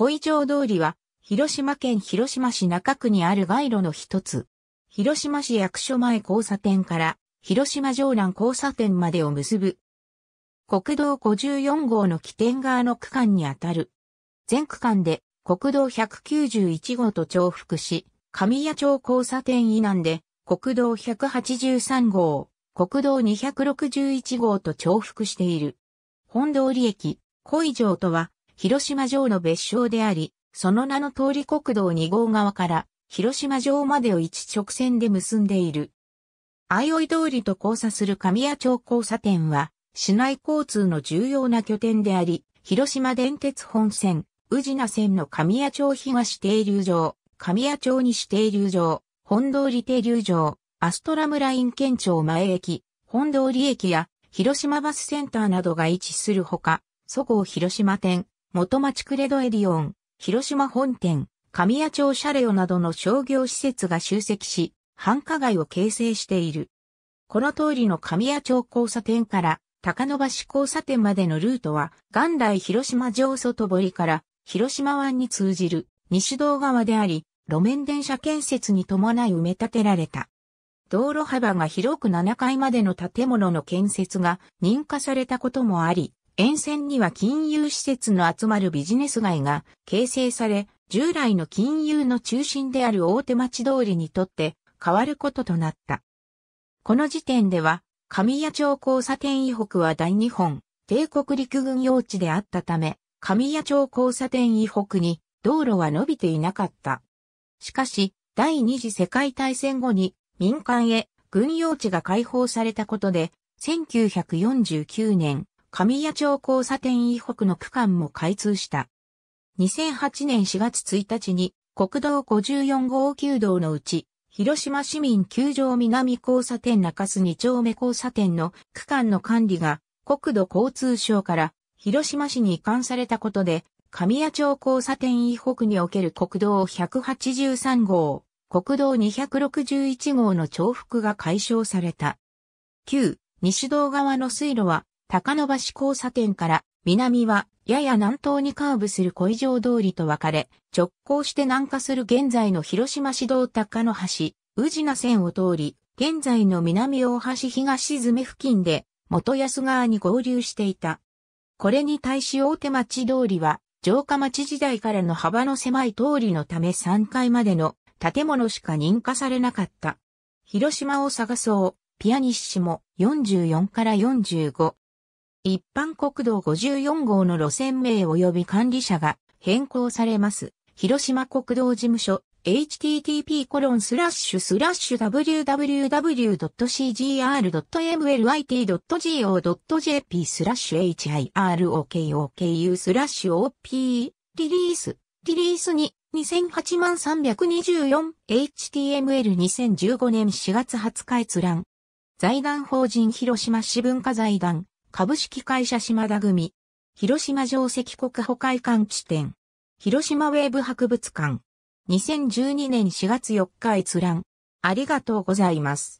小井町通りは、広島県広島市中区にある街路の一つ。広島市役所前交差点から広島城南交差点までを結ぶ。国道54号の起点側の区間にあたる。全区間で国道191号と重複し、神谷町交差点以南で国道183号、国道261号と重複している。本通り駅、小井城とは広島城の別称であり、その名の通り国道2号側から広島城までを一直線で結んでいる。相生通りと交差する神谷町交差点は、市内交通の重要な拠点であり、広島電鉄本線、宇品線の神谷町東停留場、神谷町西停留場、本通り停留場、アストラムライン県庁前駅、本通り駅や広島バスセンターなどが位置するほか、そごう広島店、元町クレドエディオン、広島本店、神谷町シャレオなどの商業施設が集積し、繁華街を形成している。この通りの神谷町交差点から高野橋交差点までのルートは、元来広島城外堀から広島湾に通じる西道側であり、路面電車建設に伴い埋め立てられた。道路幅が広く7階までの建物の建設が認可されたこともあり、沿線には金融施設の集まるビジネス街が形成され、従来の金融の中心である大手町通りにとって変わることとなった。この時点では、神谷町交差点以北は大日本帝国陸軍用地であったため、神谷町交差点以北に道路は伸びていなかった。しかし、第二次世界大戦後に民間へ軍用地が解放されたことで、1949年、神谷町交差点以北の区間も開通した。2008年4月1日に国道54号9道のうち、広島市民球場南交差点中洲2丁目交差点の区間の管理が国土交通省から広島市に移管されたことで、神谷町交差点以北における国道183号、国道261号の重複が解消された。旧西道側の水路は高野橋交差点から南はやや南東にカーブする小井城通りと分かれ、直行して南下する現在の広島市道高野橋、宇治名線を通り、現在の南大橋東詰付近で元安川に合流していた。これに対し大手町通りは、城下町時代からの幅の狭い通りのため3階までの建物しか認可されなかった。広島を探そう、ピアニッシモ44から45。一般国道54号の路線名及び管理者が変更されます。広島国道事務所 http コロンスラッシュスラッシュ w w w c g r m l i t g o j p スラッシュ hirokoku スラッシュ op リリースリリースに2008 324HTML2015 年4月20日閲覧財団法人広島市文化財団株式会社島田組、広島城石国保会館地点。広島ウェーブ博物館、2012年4月4日閲覧、ありがとうございます。